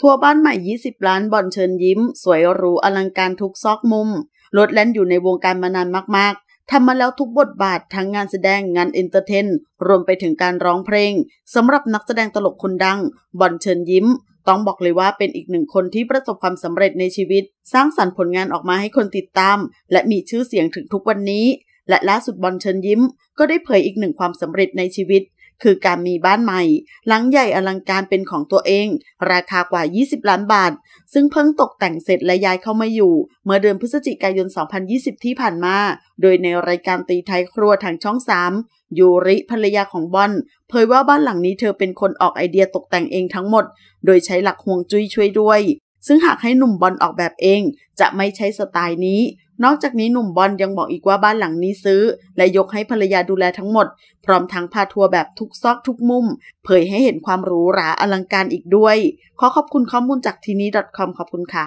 ทัวร์บ้านใหม่ 20 ล้านบอลเชิญยิ้ม สวยหรูอลังการทุกซอกมุม รถแล่นอยู่ในวงการมานานมากๆ ทำมาแล้วทุกบทบาททั้งงานแสดงงานเอนเตอร์เทน รวมไปถึงการร้องเพลงสำหรับนักแสดงตลกคนดังบอลเชิญยิ้ม ต้องบอกเลยว่าเป็นอีกหนึ่งคนที่ประสบความสำเร็จในชีวิต สร้างสรรค์ผลงานออกมาให้คนติดตามและมีชื่อเสียงถึงทุกวันนี้ และล่าสุดบอลเชิญยิ้ม ก็ได้เผยอีกหนึ่งความสำเร็จในชีวิตคือการมีบ้านใหม่ หลังใหญ่อลังการเป็นของตัวเอง ราคากว่า 20 ล้านบาท ซึ่งเพิ่งตกแต่งเสร็จและย้ายเข้ามาอยู่ เมื่อเดือนพฤศจิกายน 2020 ที่ผ่านมา โดยในรายการตีไทยครัวทางช่อง 3 ยูริภรรยาของบอนเผยว่าบ้านหลังนี้เธอเป็นคนออกไอเดียตกแต่งเองทั้งหมด โดยใช้หลักฮวงจุ้ยช่วยด้วยซึ่งหากให้หนุ่มบอลออกแบบเองจะไม่ใช่สไตล์นี้ นอกจากนี้หนุ่มบอลยังบอกอีกว่าบ้านหลังนี้ซื้อ และยกให้ภรรยาดูแลทั้งหมด พร้อมทั้งพาทัวร์แบบทุกซอกทุกมุมเผยให้เห็นความหรูหราอลังการอีกด้วย ขอขอบคุณข้อมูลจากทีนี้ .com ขอบคุณค่ะ